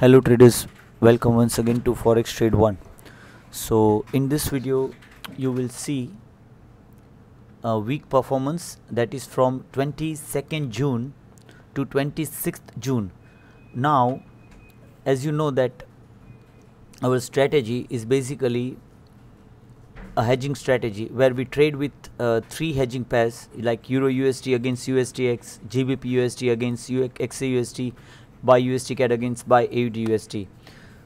hello traders welcome once again to forex trade one so in this video you will see a week performance that is from 22nd june to 26th june now as you know that our strategy is basically a hedging strategy where we trade with uh, three hedging pairs like euro usd against usdx gbp usd against xausd by USD CAD against by AUD USD.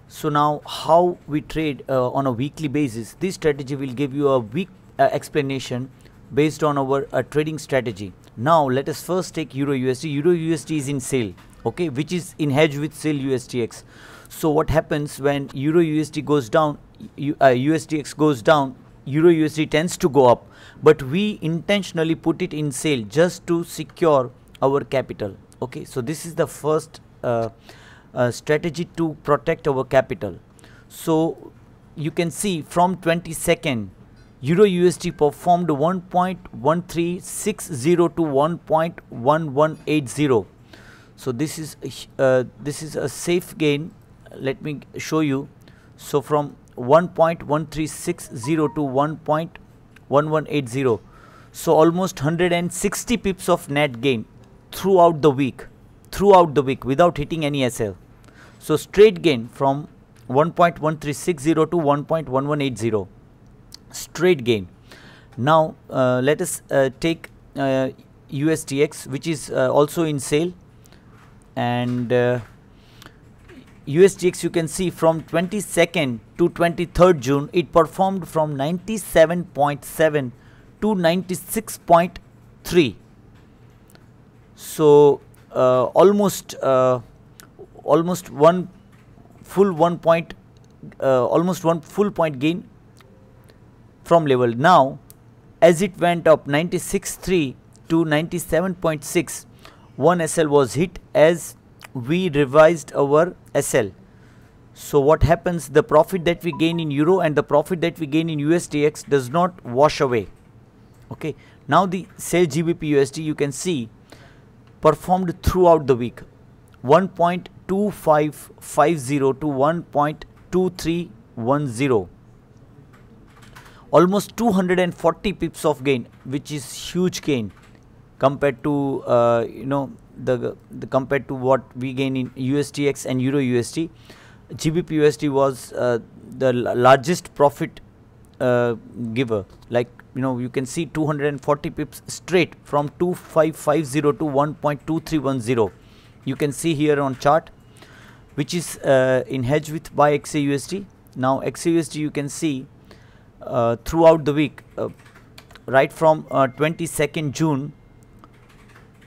So now how we trade uh, on a weekly basis, this strategy will give you a week uh, explanation based on our uh, trading strategy. Now let us first take Euro USD. Euro USD is in sale, okay, which is in hedge with sale USDX. So what happens when Euro USD goes down, U, uh, USDX goes down, Euro USD tends to go up, but we intentionally put it in sale just to secure our capital. Okay, so this is the first strategy to protect our capital. So you can see from 22nd Euro USD performed 1.1360 to 1.1180. So this is uh, this is a safe gain. Let me show you. So from 1.1360 to 1.1180. So almost 160 pips of net gain throughout the week throughout the week without hitting any SL. So straight gain from 1.1360 to 1.1180 straight gain. Now uh, let us uh, take uh, USTX which is uh, also in sale and USDX. Uh, you can see from 22nd to 23rd June it performed from 97.7 to 96.3. So uh, almost uh, almost one full one point uh, almost one full point gain from level now as it went up 96.3 to 97.6 one SL was hit as we revised our SL. So what happens the profit that we gain in euro and the profit that we gain in USDX does not wash away. Okay. Now the sell GBP USD you can see performed throughout the week 1.2550 to 1.2310 almost 240 pips of gain which is huge gain compared to uh, you know the, the, compared to what we gain in USDX and Euro USD GBP USD was uh, the largest profit uh, giver like you know you can see 240 pips straight from 2550 to 1.2310 you can see here on chart which is uh, in hedge with by XAUSD now XAUSD you can see uh, throughout the week uh, right from 22nd uh, June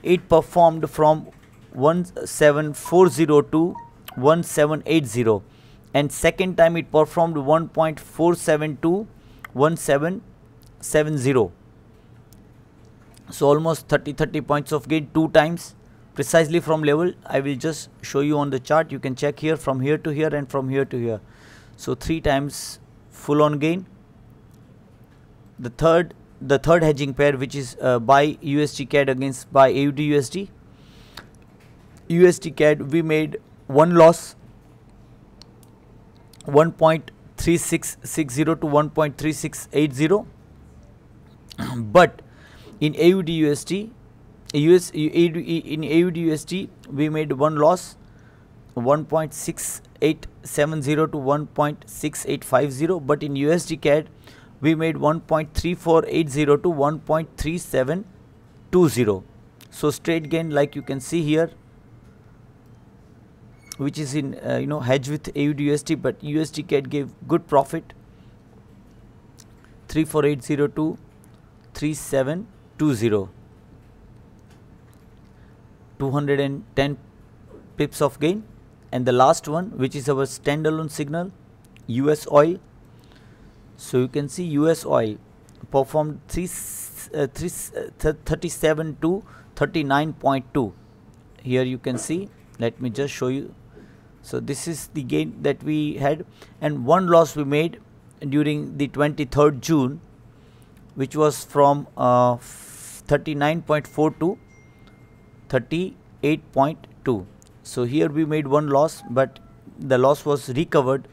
it performed from 1740 to 1780 and second time it performed 1.472 0.70 so almost 30 30 points of gain two times precisely from level I will just show you on the chart you can check here from here to here and from here to here so three times full on gain the third the third hedging pair which is uh, buy USD CAD against buy AUD USD USD CAD we made one loss 1.3660 to 1.3680 but in AUDUSD, US in AUDUSD we made one loss 1.6870 to 1.6850 but in USD CAD we made 1.3480 to 1.3720 so straight gain like you can see here which is in uh, you know hedge with AUDUSD but USD CAD gave good profit 34802 3720 210 pips of gain and the last one which is our standalone signal US oil so you can see US oil performed 3, uh, uh, to 39.2 here you can see let me just show you so this is the gain that we had and one loss we made during the 23rd June which was from uh, 39.4 to 38.2. So here we made one loss but the loss was recovered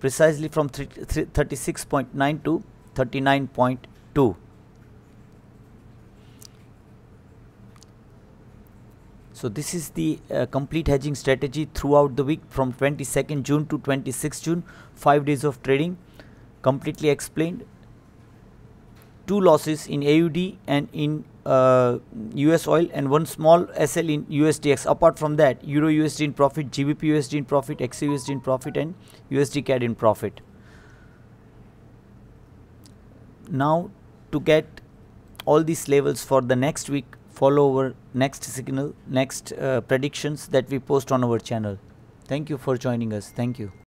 precisely from 36.9 to 39.2. So this is the uh, complete hedging strategy throughout the week from 22nd June to 26th June, 5 days of trading completely explained two losses in AUD and in uh, US oil and one small SL in USDX. Apart from that, Euro USD in profit, GBP USD in profit, XUSD in profit and USD CAD in profit. Now to get all these levels for the next week, follow our next signal, next uh, predictions that we post on our channel. Thank you for joining us. Thank you.